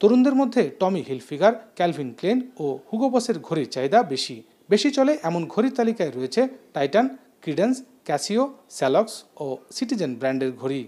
তরুণদের মধ্যে Tommy Hilfiger Calvin Klein ও হুগোবসের ঘড়ির চাহিদা বেশি বেশি চলে এমন ঘড়ির তালিকায় রয়েছে টাইটান ক্রিডেন্স ক্যাসিও স্যালক্স ও সিটিজেন ব্র্যান্ডের ঘড়ি